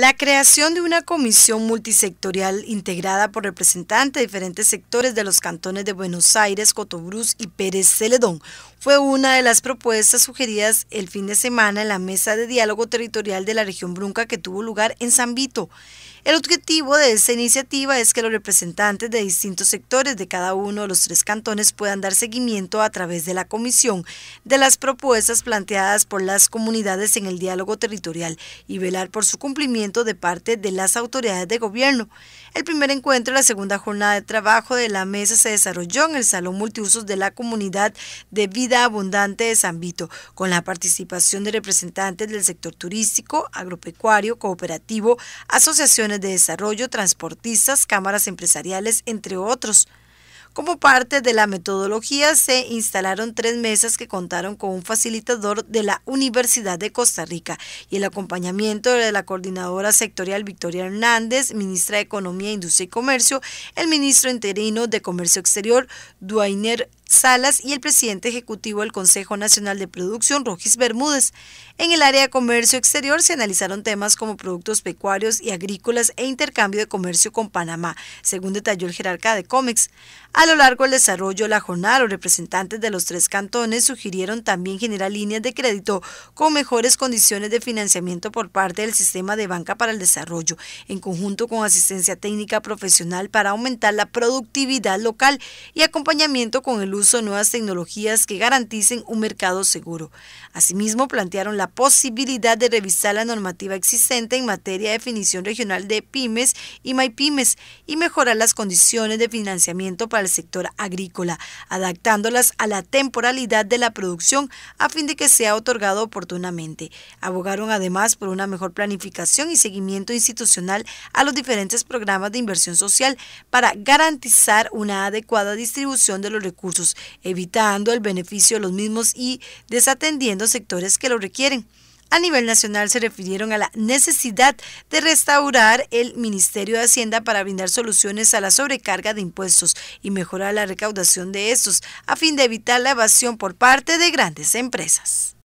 La creación de una comisión multisectorial integrada por representantes de diferentes sectores de los cantones de Buenos Aires, Cotobruz y Pérez Celedón fue una de las propuestas sugeridas el fin de semana en la mesa de diálogo territorial de la región Brunca que tuvo lugar en Zambito. El objetivo de esta iniciativa es que los representantes de distintos sectores de cada uno de los tres cantones puedan dar seguimiento a través de la comisión de las propuestas planteadas por las comunidades en el diálogo territorial y velar por su cumplimiento de parte de las autoridades de gobierno. El primer encuentro y la segunda jornada de trabajo de la mesa se desarrolló en el Salón Multiusos de la Comunidad de Vida abundante de San Vito, con la participación de representantes del sector turístico, agropecuario, cooperativo, asociaciones de desarrollo, transportistas, cámaras empresariales, entre otros. Como parte de la metodología se instalaron tres mesas que contaron con un facilitador de la Universidad de Costa Rica y el acompañamiento de la coordinadora sectorial Victoria Hernández, ministra de Economía, Industria y Comercio, el ministro interino de Comercio Exterior, Duainer Salas y el presidente ejecutivo del Consejo Nacional de Producción, Rojis Bermúdez. En el área de comercio exterior se analizaron temas como productos pecuarios y agrícolas e intercambio de comercio con Panamá, según detalló el jerarca de COMEX. A lo largo del desarrollo la jornada, o representantes de los tres cantones sugirieron también generar líneas de crédito con mejores condiciones de financiamiento por parte del sistema de banca para el desarrollo, en conjunto con asistencia técnica profesional para aumentar la productividad local y acompañamiento con el uso uso nuevas tecnologías que garanticen un mercado seguro. Asimismo, plantearon la posibilidad de revisar la normativa existente en materia de definición regional de pymes y MyPymes y mejorar las condiciones de financiamiento para el sector agrícola, adaptándolas a la temporalidad de la producción a fin de que sea otorgado oportunamente. Abogaron además por una mejor planificación y seguimiento institucional a los diferentes programas de inversión social para garantizar una adecuada distribución de los recursos evitando el beneficio de los mismos y desatendiendo sectores que lo requieren. A nivel nacional se refirieron a la necesidad de restaurar el Ministerio de Hacienda para brindar soluciones a la sobrecarga de impuestos y mejorar la recaudación de estos a fin de evitar la evasión por parte de grandes empresas.